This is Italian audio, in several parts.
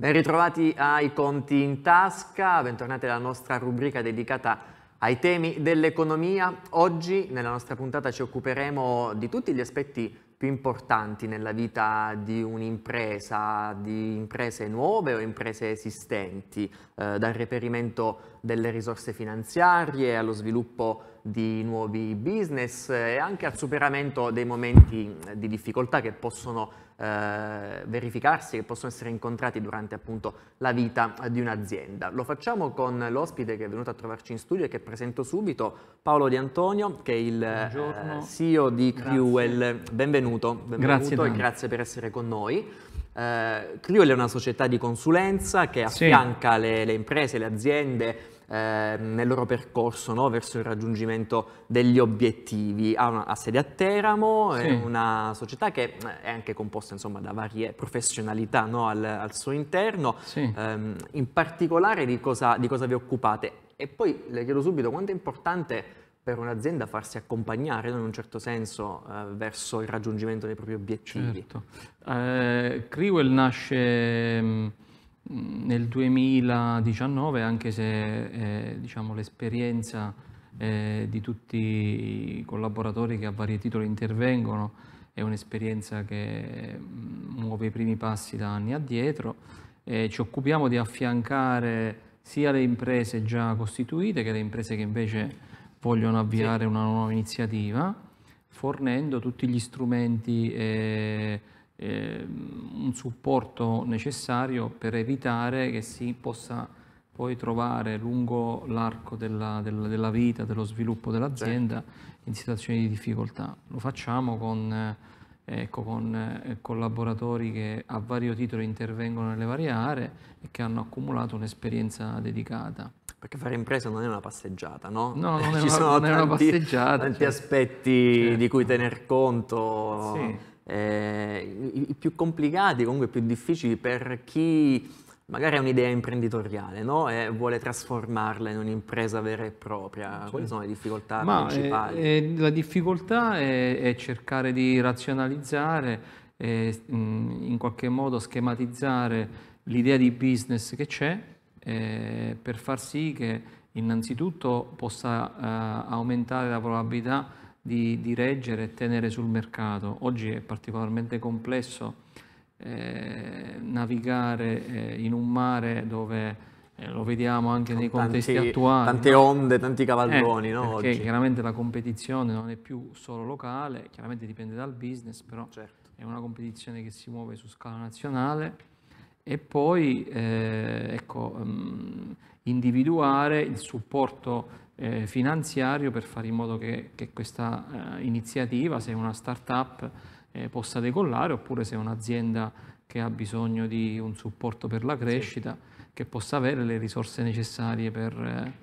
Ben ritrovati ai conti in tasca, bentornati alla nostra rubrica dedicata ai temi dell'economia. Oggi nella nostra puntata ci occuperemo di tutti gli aspetti più importanti nella vita di un'impresa, di imprese nuove o imprese esistenti, eh, dal reperimento delle risorse finanziarie allo sviluppo di nuovi business eh, e anche al superamento dei momenti di difficoltà che possono eh, verificarsi, che possono essere incontrati durante appunto la vita eh, di un'azienda. Lo facciamo con l'ospite che è venuto a trovarci in studio e che presento subito, Paolo Di Antonio, che è il eh, CEO di Crewel. Benvenuto, benvenuto grazie e grazie per essere con noi. Eh, Crewel è una società di consulenza che affianca sì. le, le imprese, le aziende, eh, nel loro percorso no, verso il raggiungimento degli obiettivi. Ha, una, ha sede a Teramo, sì. è una società che eh, è anche composta insomma, da varie professionalità no, al, al, suo interno. Sì. Um, in particolare di cosa, di cosa vi occupate? E poi le chiedo subito quanto è importante per un'azienda farsi accompagnare in un certo senso eh, verso il raggiungimento dei propri obiettivi. Certo. Eh, Crewell nasce mm, nel 2019, anche se eh, diciamo, l'esperienza eh, di tutti i collaboratori che a vari titoli intervengono è un'esperienza che mm, muove i primi passi da anni addietro, eh, ci occupiamo di affiancare sia le imprese già costituite che le imprese che invece vogliono avviare sì. una nuova iniziativa, fornendo tutti gli strumenti eh, eh, un supporto necessario per evitare che si possa poi trovare lungo l'arco della, della, della vita, dello sviluppo dell'azienda certo. in situazioni di difficoltà. Lo facciamo con, eh, ecco, con eh, collaboratori che a vario titolo intervengono nelle varie aree e che hanno accumulato un'esperienza dedicata perché fare impresa non è una passeggiata, no? No, non è, Ci una, sono non tanti, è una passeggiata. Tanti cioè, aspetti certo. di cui certo. tener conto. Sì eh, i, più complicati, comunque più difficili per chi magari ha un'idea imprenditoriale no? e vuole trasformarla in un'impresa vera e propria. Cioè. Quali sono le difficoltà Ma eh, principali? Eh, la difficoltà è, è, cercare di razionalizzare, e, mh, mm, in qualche modo schematizzare l'idea di business che c'è eh, per far sì che innanzitutto possa eh, aumentare la probabilità di, di reggere e tenere sul mercato. Oggi è particolarmente complesso eh, navigare eh, in un mare dove eh, lo vediamo anche Con nei contesti tanti, attuali. Tante no? onde, tanti cavalloni. Eh, no, perché oggi. chiaramente la competizione non è più solo locale, chiaramente dipende dal business, però certo. è una competizione che si muove su scala nazionale e poi eh, ecco, mh, mm, individuare il supporto eh, finanziario per fare in modo che, che questa eh, iniziativa, se è una start-up, eh, possa decollare oppure se è un'azienda che ha bisogno di un supporto per la crescita, sì. che possa avere le risorse necessarie per, eh, certo.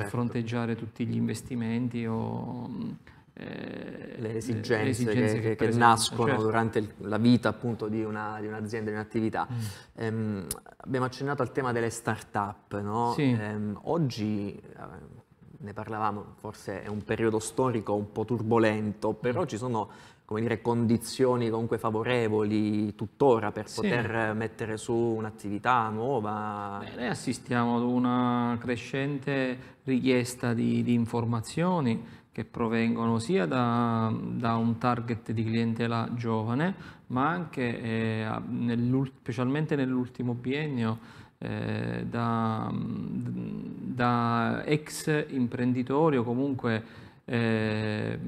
per fronteggiare tutti gli investimenti o mm, eh, le esigenze, le esigenze che, che, che nascono certo. durante il, la vita appunto di, una, di un'azienda, di un'attività. Mm. Ehm, abbiamo accennato al tema delle start-up, no? sì. ehm, oggi eh, ne parlavamo, forse è un periodo storico un po' turbolento, però mm. ci sono come dire, condizioni comunque favorevoli tuttora per poter mettere su un'attività nuova? Beh, noi assistiamo ad una crescente richiesta di, di informazioni che provengono sia da, da, un target di clientela giovane, ma anche, eh, nell specialmente nell'ultimo biennio, eh, da, mm, da, ex imprenditori o comunque eh,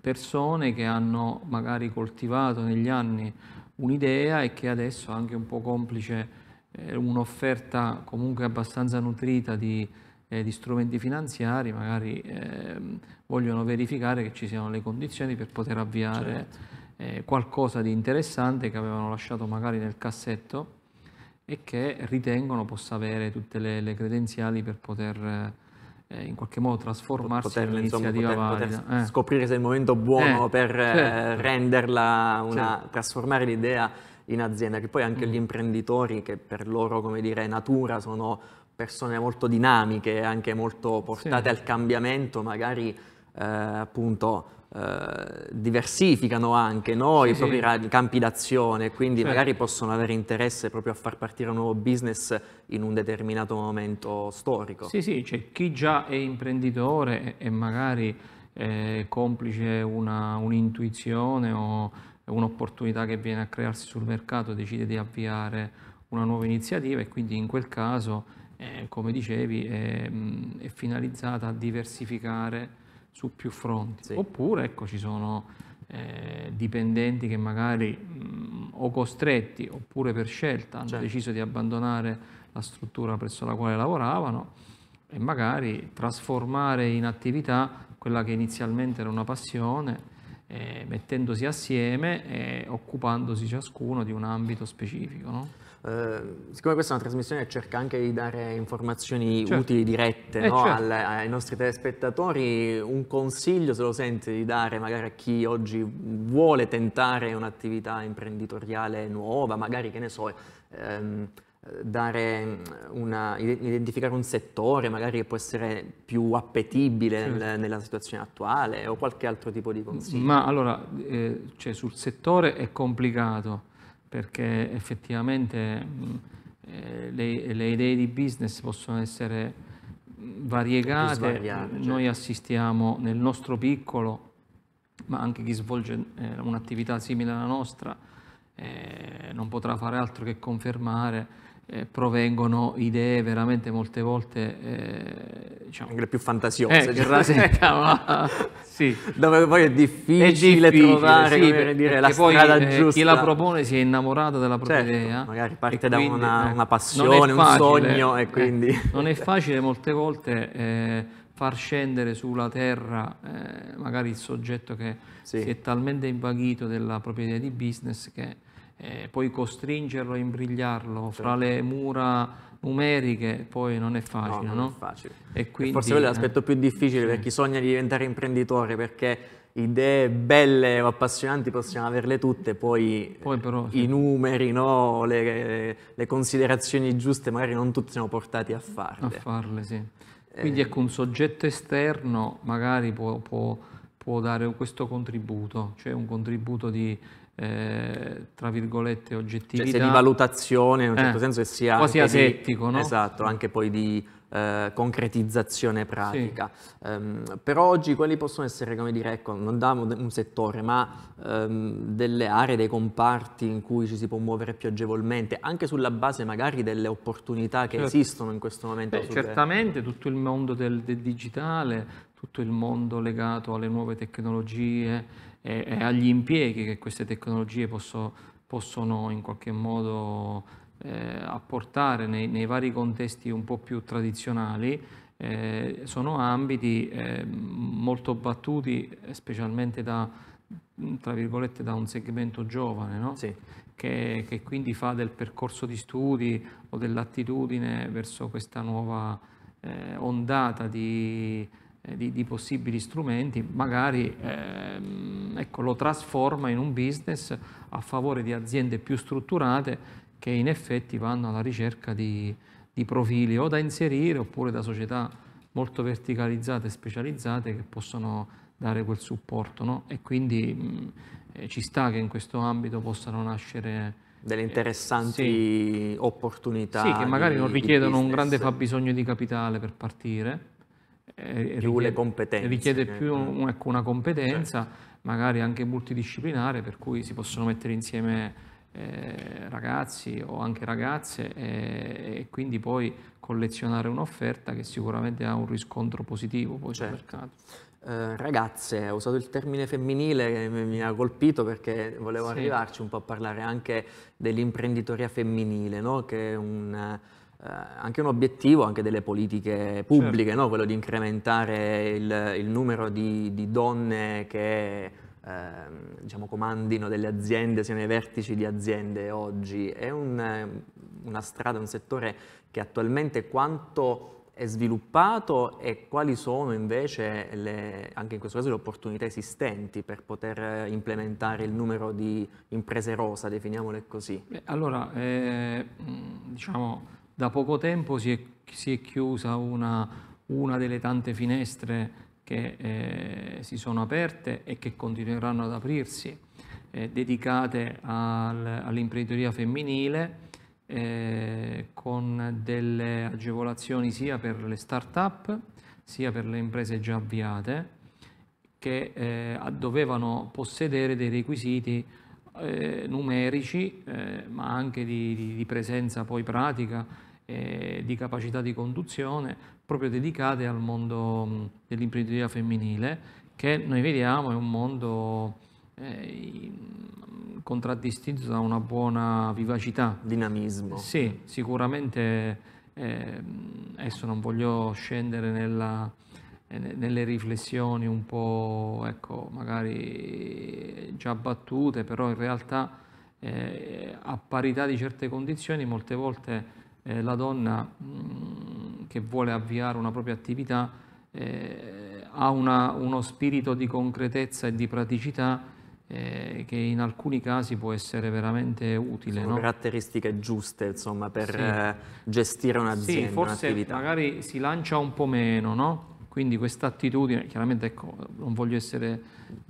persone che hanno magari coltivato negli anni un'idea e che adesso anche un po' complice eh, un'offerta comunque abbastanza nutrita di, eh, di strumenti finanziari, magari eh, vogliono verificare che ci siano le condizioni per poter avviare certo. eh, qualcosa di interessante che avevano lasciato magari nel cassetto e che ritengono possa avere tutte le, le credenziali per poter eh, in qualche modo trasformarsi Poterle, in un'iniziativa insomma, poter, poter eh. Scoprire se è il momento buono eh, per eh, certo. renderla, una, certo. trasformare l'idea in azienda, che poi anche mm. gli imprenditori che per loro, come dire, natura sono persone molto dinamiche, anche molto portate sì. al cambiamento, magari eh, appunto eh, diversificano anche no, sì, i propri sì. campi d'azione, quindi certo. magari possono avere interesse proprio a far partire un nuovo business in un determinato momento storico. Sì, sì, c'è cioè, chi già è imprenditore e magari è eh, complice un'intuizione o un'opportunità che viene a crearsi sul mercato decide di avviare una nuova iniziativa e quindi in quel caso, eh, come dicevi, è, mm, è finalizzata a diversificare su più fronti. Sì. Oppure ecco, ci sono eh, dipendenti che magari mh, mm, o costretti oppure per scelta hanno certo. deciso di abbandonare la struttura presso la quale lavoravano e magari trasformare in attività quella che inizialmente era una passione, eh, mettendosi assieme e occupandosi ciascuno di un ambito specifico. No? Ehm, siccome questa è una trasmissione che cerca anche di dare informazioni certo. utili, dirette eh, no? certo. Al, ai nostri telespettatori, un consiglio se lo senti di dare magari a chi oggi vuole tentare un'attività imprenditoriale nuova, magari che ne so, ehm, una, identificare un settore magari che può essere più appetibile certo. nel, nella situazione attuale o qualche altro tipo di consiglio? Ma allora, eh, cioè, sul settore è complicato perché effettivamente mh, eh, le, le, idee di business possono essere variegate, noi certo. assistiamo nel nostro piccolo, ma anche chi svolge eh, un'attività simile alla nostra eh, non potrà fare altro che confermare eh, provengono idee veramente molte volte eh, diciamo, anche le più fantasiose eh, cioè, diciamo. rasenta, eh, sì. dove poi è difficile, è difficile trovare sì, per, dire, la strada eh, giusta chi la propone si è innamorato della propria certo, idea magari parte da quindi, una, eh, una, passione, un sogno e eh, quindi non è facile molte volte far scendere sulla terra magari il soggetto che sì. si è talmente invaghito della propria idea di business che eh, poi costringerlo a imbrigliarlo fra le mura numeriche poi non è facile, no? no? È facile. E quindi, e forse quello è l'aspetto eh, più difficile sì. per chi sogna di diventare imprenditore perché idee belle o appassionanti possiamo averle tutte, poi, poi però, sì. i numeri, no? le, le, considerazioni giuste magari non tutti siamo portati a farle. A farle, sì. Eh. Quindi ecco, un soggetto esterno magari può, può, può dare questo contributo, cioè un contributo di eh, tra virgolette oggettività. Cioè, se di valutazione in un certo eh, senso che sia quasi asettico, di, no? Esatto, anche poi di eh, concretizzazione pratica. Sì. Um, ehm, per oggi quali possono essere, come dire, ecco, non da un settore, ma um, delle aree, dei comparti in cui ci si può muovere più agevolmente, anche sulla base magari delle opportunità che certo. esistono in questo momento. Beh, certamente tutto il mondo del, del digitale, tutto il mondo legato alle nuove tecnologie, e, e agli impieghi che queste tecnologie posso, possono in qualche modo eh, apportare nei, nei, vari contesti un po' più tradizionali, eh, sono ambiti eh, molto battuti specialmente da, tra virgolette, da un segmento giovane, no? sì. che, che, quindi fa del percorso di studi o dell'attitudine verso questa nuova eh, ondata di eh, di, di, possibili strumenti, magari ehm, ecco, lo trasforma in un business a favore di aziende più strutturate che in effetti vanno alla ricerca di, di profili o da inserire oppure da società molto verticalizzate e specializzate che possono dare quel supporto. No? E quindi mh, mm, eh, ci sta che in questo ambito possano nascere delle eh, interessanti eh, sì. opportunità. Sì, che magari di, non richiedono un grande fabbisogno di capitale per partire, eh, richiede, competenze, richiede più ecco, una competenza, certo. magari anche multidisciplinare, per cui si possono mettere insieme eh, ragazzi o anche ragazze e, eh, e, quindi poi collezionare un'offerta che sicuramente ha un riscontro positivo poi certo. sul mercato. Eh, ragazze, ho usato il termine femminile che mi ha colpito perché volevo sì. arrivarci un po' a parlare anche dell'imprenditoria femminile, no? che è un eh, anche un obiettivo anche delle politiche pubbliche, certo. no? quello di incrementare il, il numero di, di, donne che Ehm, diciamo, comandino delle aziende, siano i vertici di aziende oggi, è un, una strada, un settore che attualmente quanto è sviluppato e quali sono invece, le, anche in questo caso, le opportunità esistenti per poter implementare il numero di imprese rosa, definiamole così? Beh, allora, eh, diciamo, da poco tempo si è, si è chiusa una, una, delle tante finestre che eh, si sono aperte e che continueranno ad aprirsi, eh, dedicate al, all'imprenditoria femminile eh, con delle agevolazioni sia per le start-up sia per le imprese già avviate che eh, dovevano possedere dei requisiti eh, numerici eh, ma anche di, di, di, presenza poi pratica eh, di capacità di conduzione proprio dedicate al mondo mm, dell'imprenditoria femminile che noi vediamo è un mondo eh, contraddistinto da una buona vivacità. Dinamismo. Sì, sicuramente eh, adesso non voglio scendere nella, eh, nelle riflessioni un po', ecco, magari già battute, però in realtà eh, a parità di certe condizioni molte volte eh, la donna mh, mm, che vuole avviare una propria attività eh, ha una, uno spirito di concretezza e di praticità eh, che in alcuni casi può essere veramente utile. Sono no? caratteristiche giuste insomma, per sì. Eh, gestire un'azienda, Sì, forse un magari si lancia un po' meno, no? Quindi questa attitudine, chiaramente ecco, non voglio essere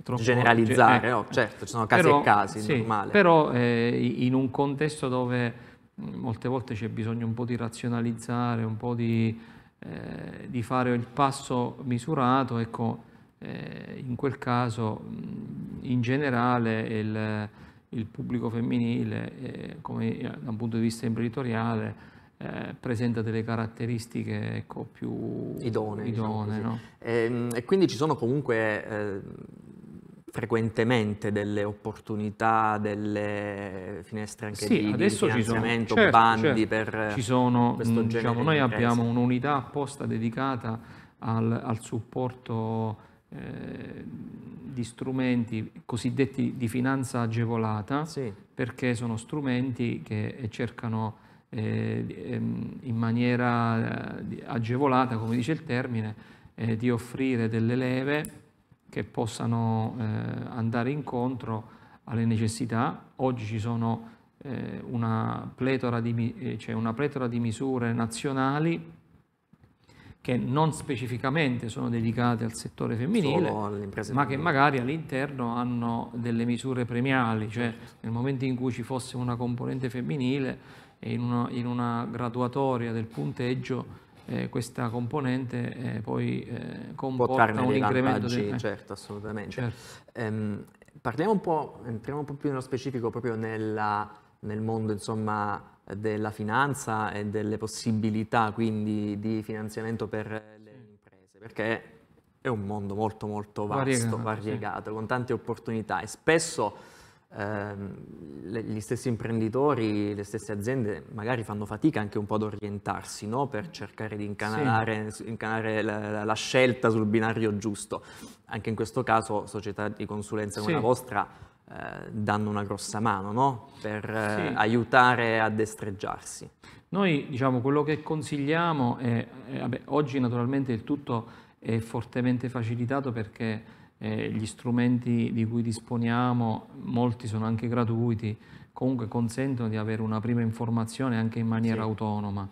troppo... Generalizzare, ge- eh, no, oh, certo, ci sono casi però, e casi, sì, Però eh, in un contesto dove Mm, molte volte c'è bisogno un po' di razionalizzare, un po' di, eh, di fare il passo misurato, ecco, eh, in quel caso mm, in generale il, il pubblico femminile, eh, come, eh, da un punto di vista imprenditoriale, eh, presenta delle caratteristiche ecco, più idonee. diciamo no? e, ehm, e, quindi ci sono comunque eh, frequentemente delle opportunità, delle finestre anche sì, di, adesso di finanziamento, ci sono, certo, bandi certo. per ci sono, questo mm, diciamo, genere Noi abbiamo un'unità apposta dedicata al, al supporto eh, di strumenti cosiddetti di finanza agevolata, sì. perché sono strumenti che eh, cercano eh, ehm, in maniera eh, agevolata, come dice il termine, eh, di offrire delle leve che possano eh, andare incontro alle necessità. Oggi ci sono eh, una, pletora di, cioè una pletora di misure nazionali che non specificamente sono dedicate al settore femminile, ma che magari all'interno hanno delle misure premiali, cioè certo. nel momento in cui ci fosse una componente femminile in una, in una graduatoria del punteggio eh, questa componente eh, poi eh, comporta un incremento vantaggi, del... Eh, certo assolutamente certo. Ehm, parliamo un po' entriamo un po' più nello specifico proprio nella, nel mondo insomma della finanza e delle possibilità quindi di finanziamento per le imprese perché è un mondo molto molto vasto variegato, variegato sì. con tante opportunità e spesso Ehm, gli stessi imprenditori, le stesse aziende magari fanno fatica anche un po' ad orientarsi no? per cercare di incanalare, sì. incanalare la, la, scelta sul binario giusto. Anche in questo caso società di consulenza come sì. la vostra eh, danno una grossa mano no? per eh, sì. aiutare a destreggiarsi. Noi diciamo quello che consigliamo è, eh, vabbè, oggi naturalmente il tutto è fortemente facilitato perché eh, gli strumenti di cui disponiamo, molti sono anche gratuiti, comunque consentono di avere una prima informazione anche in maniera sì. autonoma.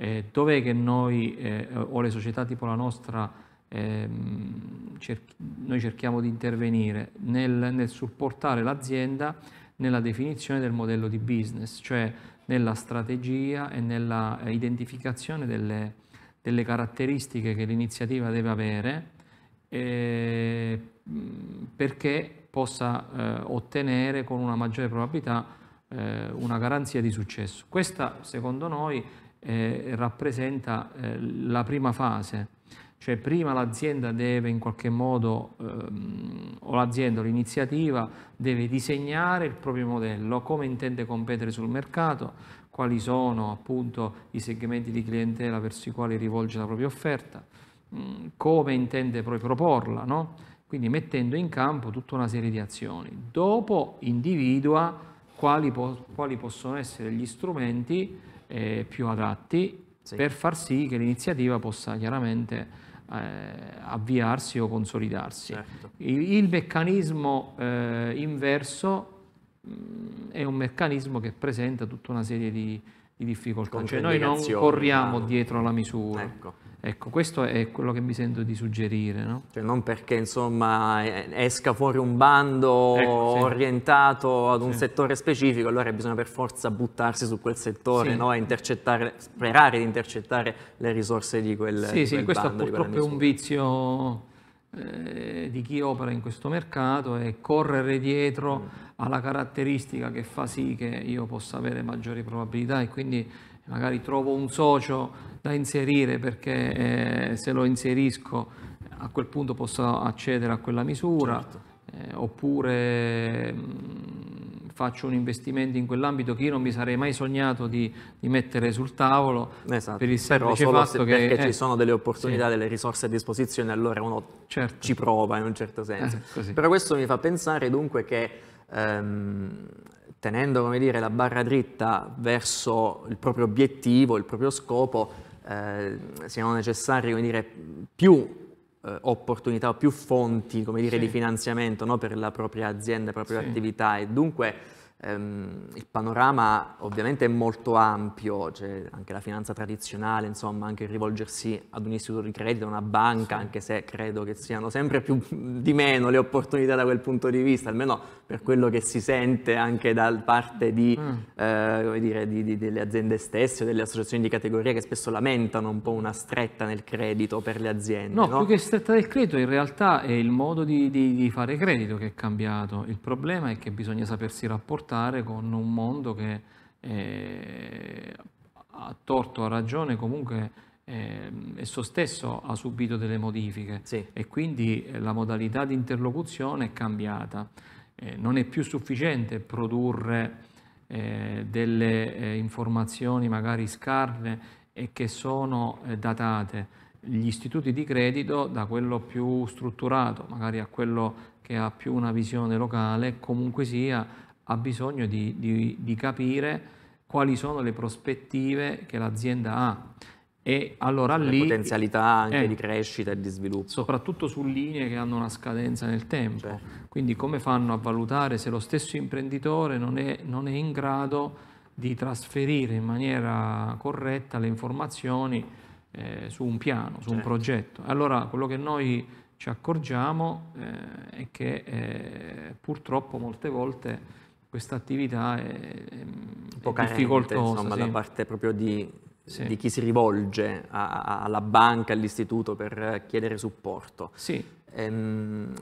Eh, dov'è che noi eh, o le società tipo la nostra ehm, cerch noi cerchiamo di intervenire? Nel, nel supportare l'azienda nella definizione del modello di business, cioè nella strategia e nella eh, identificazione delle, delle caratteristiche che l'iniziativa deve avere eh, perché possa eh, ottenere con una maggiore probabilità eh, una garanzia di successo. Questa, secondo noi, eh, rappresenta eh, la prima fase, cioè prima l'azienda deve in qualche modo, ehm, o l'azienda o l'iniziativa, deve disegnare il proprio modello, come intende competere sul mercato, quali sono appunto i segmenti di clientela verso i quali rivolge la propria offerta, Mm, come intende poi proporla, no? quindi mettendo in campo tutta una serie di azioni. Dopo individua quali, po quali possono essere gli strumenti eh, più adatti sì. per far sì che l'iniziativa possa chiaramente eh, avviarsi o consolidarsi. Certo. Il, il, meccanismo eh, inverso mh, mm, è un meccanismo che presenta tutta una serie di, di difficoltà, cioè noi non corriamo dietro alla misura. Ecco. Ecco, questo è quello che mi sento di suggerire. No? Cioè non perché insomma, esca fuori un bando ecco, sì. orientato ad un sì. settore specifico, allora bisogna per forza buttarsi su quel settore sì. no? e sperare di intercettare le risorse di quel, sì, di sì, quel questo bando, purtroppo è un vizio eh, di chi opera in questo mercato e correre dietro mm. alla caratteristica che fa sì che io possa avere maggiori probabilità e quindi magari trovo un socio da inserire perché eh, se lo inserisco a quel punto posso accedere a quella misura certo. eh, oppure mh, mm, faccio un investimento in quell'ambito che io non mi sarei mai sognato di, di mettere sul tavolo esatto. per il semplice Però fatto che perché eh, ci sono delle opportunità, sì. delle risorse a disposizione allora uno certo. ci prova in un certo eh, senso eh, però questo mi fa pensare dunque che ehm, tenendo dire, la barra dritta verso il proprio obiettivo, il proprio scopo eh, siano necessarie dire, più eh, opportunità o più fonti dire, sì. di finanziamento no, per la propria azienda, la propria sì. attività e dunque ehm, il panorama ovviamente è molto ampio, c'è cioè anche la finanza tradizionale, insomma, anche rivolgersi ad un istituto di credito, a una banca, anche se credo che siano sempre più di meno le opportunità da quel punto di vista, almeno per quello che si sente anche da parte di, mm. eh, dire, di, di, delle aziende stesse, o delle associazioni di categoria che spesso lamentano un po' una stretta nel credito per le aziende. No, no? più che stretta del credito in realtà è il modo di, di fare credito che è cambiato, il problema è che bisogna sapersi rapportare rapportare con un mondo che eh, a torto, a ragione, comunque esso eh, stesso ha subito delle modifiche sì. e quindi eh, la modalità di interlocuzione è cambiata. Eh, non è più sufficiente produrre delle informazioni magari scarne e che sono datate. Gli istituti di credito, da quello più strutturato, magari a quello che ha più una visione locale, comunque sia, ha bisogno di, di, di capire quali sono le prospettive che l'azienda ha. E allora le lì... potenzialità anche eh, di crescita e di sviluppo. Soprattutto su linee che hanno una scadenza nel tempo. Certo. Quindi come fanno a valutare se lo stesso imprenditore non è, non è, in grado di trasferire in maniera corretta le informazioni eh, su un piano, su certo. un progetto. Allora quello che noi ci accorgiamo eh, è che eh, purtroppo molte volte questa attività è, è un po' carente, difficoltosa. Insomma, sì. la parte proprio di, sì. di chi si rivolge a, a, alla banca, all'istituto per chiedere supporto. Sì. Ehm,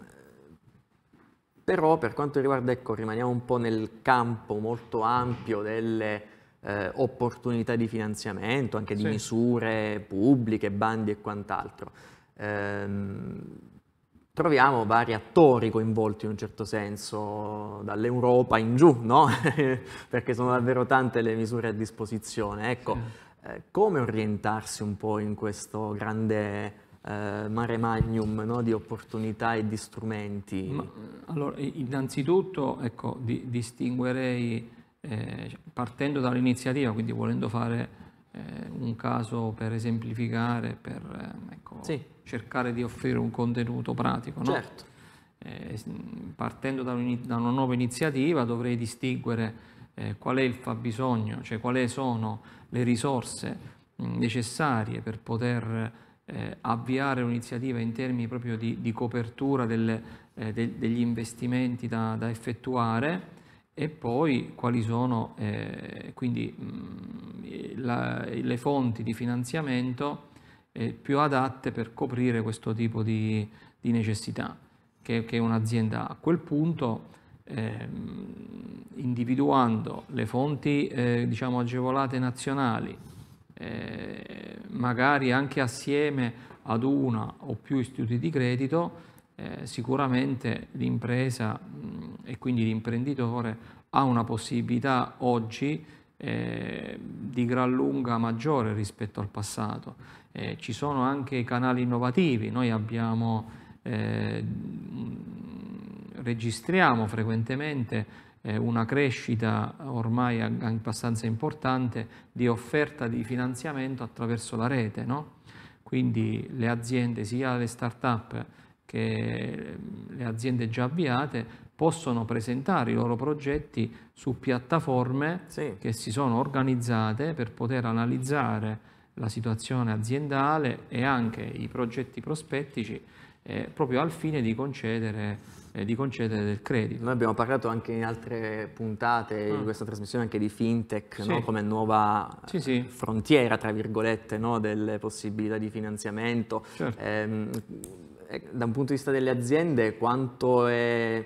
però per quanto riguarda, ecco, rimaniamo un po' nel campo molto ampio delle eh, opportunità di finanziamento, anche di sì. misure pubbliche, bandi e quant'altro. Ehm, troviamo vari attori coinvolti in un certo senso, dall'Europa in giù, no? perché sono davvero tante le misure a disposizione. Ecco, sì. eh, come orientarsi un po' in questo grande eh, mare magnum no? di opportunità e di strumenti? Ma, eh, allora, innanzitutto ecco, di, distinguerei, eh, cioè, partendo dall'iniziativa, quindi volendo fare eh, un caso per esemplificare, per eh, sì. cercare di offrire un contenuto pratico. No? Certo. Eh, partendo da, un, da, una nuova iniziativa dovrei distinguere eh, qual è il fabbisogno, cioè quali sono le risorse necessarie per poter eh, avviare un'iniziativa in termini proprio di, di copertura delle, eh, de, degli investimenti da, da, effettuare e poi quali sono eh, quindi mh, la, le fonti di finanziamento eh, più adatte per coprire questo tipo di, di necessità che, che, un'azienda a quel punto eh, individuando le fonti eh, diciamo agevolate nazionali eh, magari anche assieme ad una o più istituti di credito eh, sicuramente l'impresa e quindi l'imprenditore ha una possibilità oggi eh, di gran lunga maggiore rispetto al passato eh, ci sono anche canali innovativi, noi abbiamo, eh, mm, registriamo frequentemente eh, una crescita ormai abbastanza importante di offerta di finanziamento attraverso la rete, no? quindi le aziende, sia le start-up che mm, le aziende già avviate, possono presentare i loro progetti su piattaforme sì. che si sono organizzate per poter analizzare la situazione aziendale e anche i progetti prospettici eh, proprio al fine di concedere, eh, di concedere, del credito. Noi abbiamo parlato anche in altre puntate mm. di ah. questa trasmissione anche di fintech sì. no? come nuova sì, sì. frontiera, tra virgolette, no? delle possibilità di finanziamento. Certo. Ehm, eh, da un punto di vista delle aziende, quanto è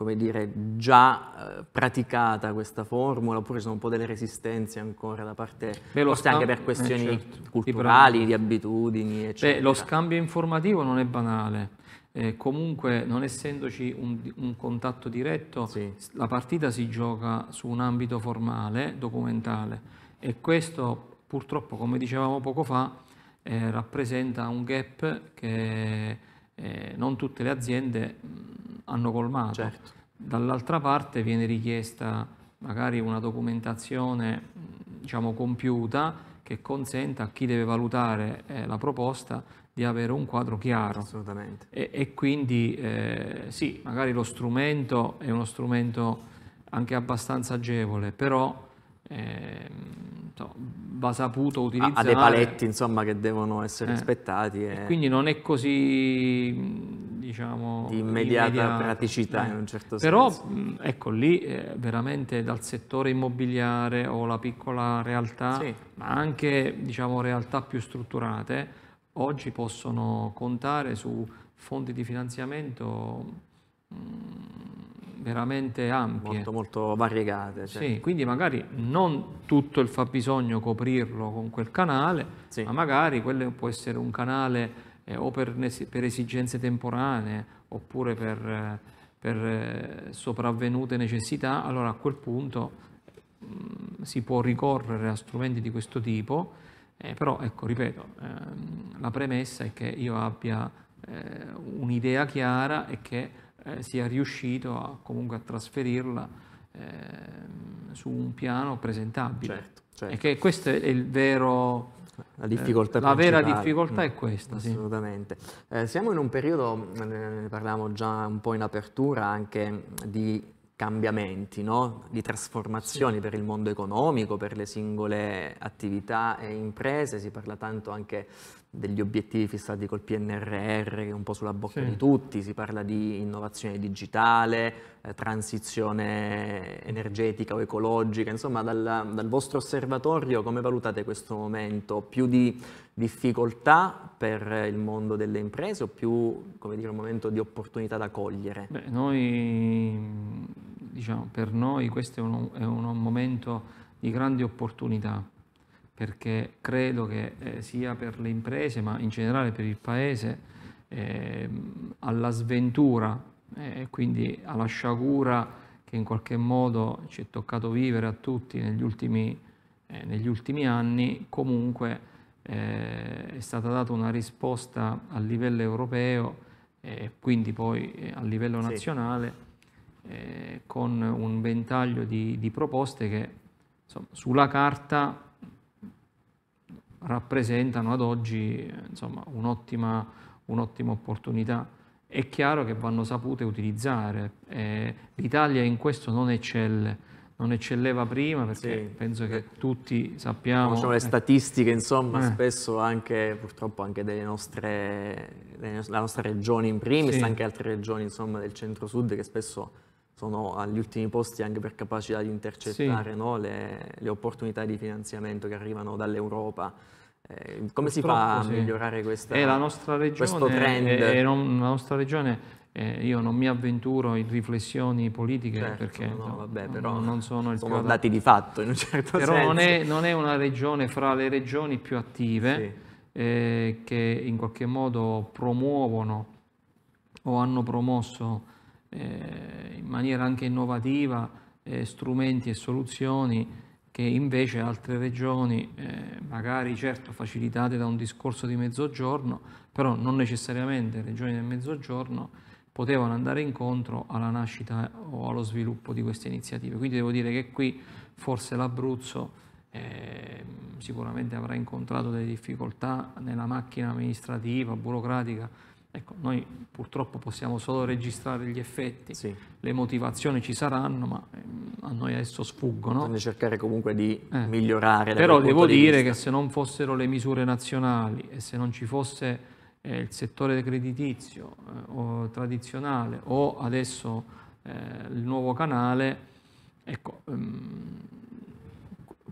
come dire, già eh, praticata questa formula oppure ci sono un po' delle resistenze ancora da parte, Beh, forse scambio, anche per questioni eh, certo, culturali, di abitudini, eccetera. Beh, lo scambio informativo non è banale. Eh, comunque, non essendoci un, un contatto diretto, sì. la partita si gioca su un ambito formale, documentale e questo purtroppo, come dicevamo poco fa, eh, rappresenta un gap che eh, non tutte le aziende mm, hanno colmato. Certo. Dall'altra parte viene richiesta magari una documentazione mm, diciamo, compiuta che consenta a chi deve valutare eh, la proposta di avere un quadro chiaro. Assolutamente. E, e quindi eh, sì, magari lo strumento è uno strumento anche abbastanza agevole, però... Ehm, no, certo, va saputo utilizzare. Ha dei paletti insomma che devono essere eh. rispettati. E... E quindi non è così diciamo di immediata, immediata praticità eh. in un certo senso. Però ecco lì eh, veramente dal settore immobiliare o la piccola realtà, sì. ma anche diciamo realtà più strutturate, oggi possono contare su fondi di finanziamento mh, veramente ampie. Molto, molto variegate. Cioè. Sì, quindi magari non tutto il fabbisogno coprirlo con quel canale, sì. ma magari quello può essere un canale eh, o per, per, esigenze temporanee oppure per, eh, per, eh, sopravvenute necessità, allora a quel punto mh, mm, si può ricorrere a strumenti di questo tipo, eh, però ecco, ripeto, ehm, la premessa è che io abbia eh, un'idea chiara e che eh, sia riuscito a, comunque a trasferirla eh, su un piano presentabile. Certo, certo. E che questa è il vero... La, difficoltà eh, la vera difficoltà è mm, questa, Assolutamente. Sì. Eh, siamo in un periodo, ne parlavamo già un po' in apertura, anche di cambiamenti, no? di trasformazioni sì. per il mondo economico, per le singole attività e imprese, si parla tanto anche degli obiettivi fissati col PNRR che è un po' sulla bocca sì. di tutti, si parla di innovazione digitale, eh, transizione energetica o ecologica, insomma dal, dal, vostro osservatorio come valutate questo momento? Più di difficoltà per il mondo delle imprese o più come dire, un momento di opportunità da cogliere? Beh, noi diciamo, per noi questo è un, è un, momento di grande opportunità, perché credo che eh, sia per le imprese, ma in generale per il Paese, eh, alla sventura eh, e eh, quindi alla sciagura che in qualche modo ci è toccato vivere a tutti negli ultimi, eh, negli ultimi anni, comunque eh, è stata data una risposta a livello europeo e quindi poi a livello nazionale. Sì eh, con un ventaglio di, di proposte che insomma, sulla carta rappresentano ad oggi un'ottima, un'ottima opportunità è chiaro che vanno sapute utilizzare. Eh, L'Italia in questo non eccelle, non eccelleva prima perché sì. penso che tutti sappiamo... Diciamo, le eh. statistiche insomma eh. spesso anche purtroppo anche delle nostre, delle, la nostra regione in primis, sì. anche altre regioni insomma del centro-sud che spesso sono agli ultimi posti anche per capacità di intercettare sì. no, le, le, opportunità di finanziamento che arrivano dall'Europa. Eh, come Purtroppo si fa a sì. migliorare questa, eh, regione, questo trend? Eh, non, la nostra regione, eh, io non mi avventuro in riflessioni politiche certo, perché no, no, vabbè, però non sono, il sono più dati di fatto in un certo però senso. Però non, non, è una regione fra le regioni più attive sì. Eh, che in qualche modo promuovono o hanno promosso eh, in maniera anche innovativa eh, strumenti e soluzioni che invece altre regioni, eh, magari certo facilitate da un discorso di mezzogiorno, però non necessariamente regioni del mezzogiorno, potevano andare incontro alla nascita o allo sviluppo di queste iniziative. Quindi devo dire che qui forse l'Abruzzo eh, sicuramente avrà incontrato delle difficoltà nella macchina amministrativa, burocratica Ecco, noi purtroppo possiamo solo registrare gli effetti, sì. le motivazioni ci saranno, ma ehm, a noi adesso sfuggono. Bisogna cercare comunque di eh. migliorare. Però devo di dire vista. che se non fossero le misure nazionali e se non ci fosse eh, il settore creditizio eh, o tradizionale o adesso eh, il nuovo canale, ecco, ehm,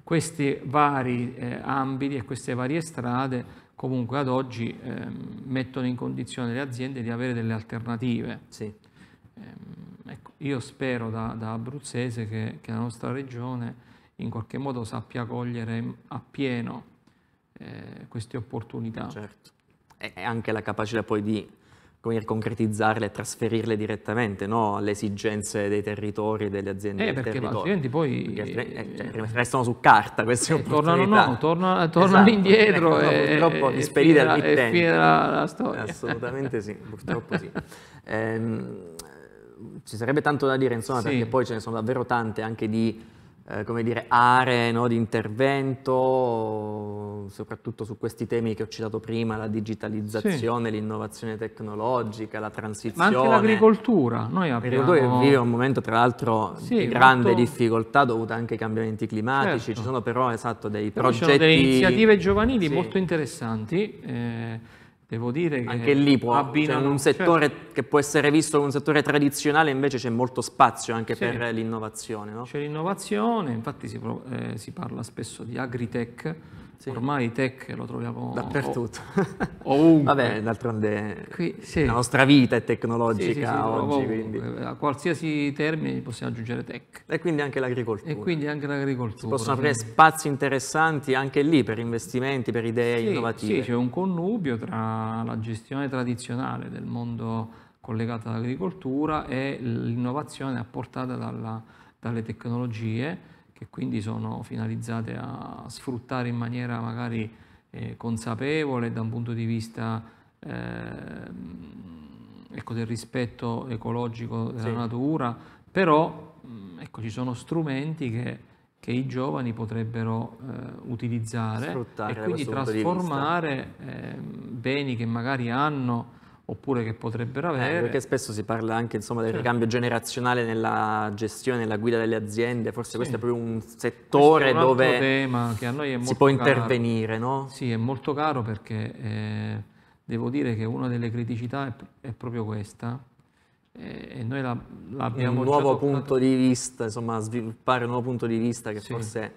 questi vari eh, ambiti e queste varie strade comunque ad oggi eh, mettono in condizione le aziende di avere delle alternative. Sì. Ehm, ecco, io spero da, da abruzzese che, che, la nostra regione in qualche modo sappia cogliere appieno eh, queste opportunità. Certo. E anche la capacità poi di dire, concretizzarle e trasferirle direttamente no? alle esigenze dei territori, e delle aziende. Eh, perché altrimenti poi perché, eh, cioè, eh, restano su carta queste eh, opportunità. Tornano, no, torna, tornano esatto, indietro. Ecco, e, purtroppo e, spedite al mittente. la, storia. Assolutamente sì, purtroppo sì. ehm, ci sarebbe tanto da dire, insomma, sì. perché poi ce ne sono davvero tante anche di eh, come dire, aree no, di intervento, soprattutto su questi temi che ho citato prima, la digitalizzazione, sì. l'innovazione tecnologica, la transizione. Ma anche l'agricoltura. Noi abbiamo... vive un momento tra l'altro sì, di grande molto... difficoltà dovuta anche ai cambiamenti climatici, certo. ci sono però esatto dei però progetti... Ci sono delle iniziative giovanili sì. molto interessanti. Eh Devo dire che anche lì può cioè, abbinano, cioè un settore certo. che può essere visto come un settore tradizionale, invece c'è molto spazio anche sì. per l'innovazione. No? C'è l'innovazione, infatti si, eh, si, parla spesso di agritech, sì. Ormai tech lo troviamo dappertutto. O, ovunque. Vabbè, d'altronde Qui, sì. la nostra vita è tecnologica sì, oggi. Quindi. A qualsiasi termine possiamo aggiungere tech. E quindi anche l'agricoltura. E quindi anche l'agricoltura. Si possono aprire spazi interessanti anche lì per investimenti, per idee innovative. Sì, c'è un connubio tra la gestione tradizionale del mondo collegato all'agricoltura e l'innovazione apportata dalla, dalle tecnologie che quindi sono finalizzate a sfruttare in maniera magari eh, consapevole da un punto di vista eh, ecco, del rispetto ecologico della sì. natura, però mm, ecco, ci sono strumenti che, che i giovani potrebbero eh, utilizzare Sfruttare e quindi trasformare ehm, beni che magari hanno oppure che potrebbero eh, avere. Eh, perché spesso si parla anche insomma, del ricambio generazionale nella gestione, nella guida delle aziende, forse sì. questo è proprio un settore un dove tema che a noi è molto si può intervenire, no? Sì, è molto caro perché eh, devo dire che una delle criticità è, è proprio questa, eh, e noi l'abbiamo la, Un nuovo punto di vista, insomma, sviluppare un nuovo punto di vista che sì. forse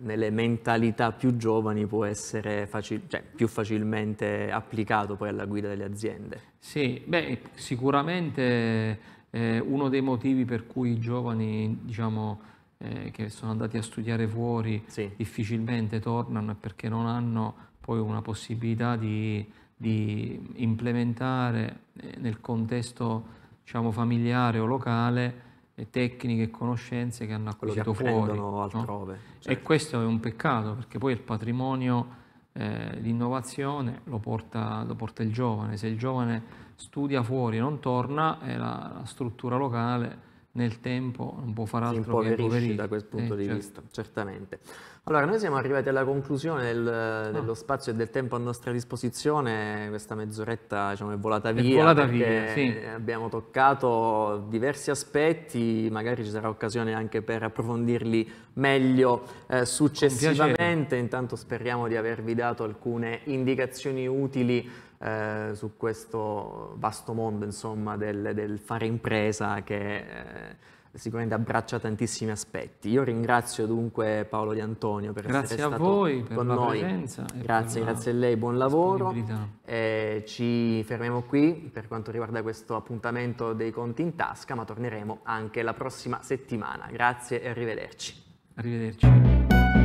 nelle mentalità più giovani può essere facil cioè, più facilmente applicato poi alla guida delle aziende. Sì, beh, sicuramente eh, uno dei motivi per cui i giovani diciamo, eh, che sono andati a studiare fuori sì. difficilmente tornano è perché non hanno poi una possibilità di, di implementare eh, nel contesto diciamo, familiare o locale tecniche e conoscenze che hanno acquisito fuori. Altrove, no? certo. E questo è un peccato perché poi il patrimonio eh, innovazione lo porta, lo porta, il giovane. Se il giovane studia fuori e non torna, eh, la, la, struttura locale nel tempo non può fare altro che impoverisce da quel punto eh, di certo. vista, certamente. Allora, noi siamo arrivati alla conclusione del, ah. dello spazio e del tempo a nostra disposizione, questa mezz'oretta diciamo, è volata via, è volata via sì. abbiamo toccato diversi aspetti, magari ci sarà occasione anche per approfondirli meglio eh, successivamente, intanto speriamo di avervi dato alcune indicazioni utili eh, su questo vasto mondo insomma, del, del, fare impresa che... Eh, sicuramente abbraccia tantissimi aspetti. Io ringrazio dunque Paolo Di Antonio per grazie essere stato voi, con noi. Presenza, grazie, grazie a lei, buon lavoro. Eh, ci fermiamo qui per quanto riguarda questo appuntamento dei conti in tasca, ma torneremo anche la prossima settimana. Grazie e arrivederci. Arrivederci.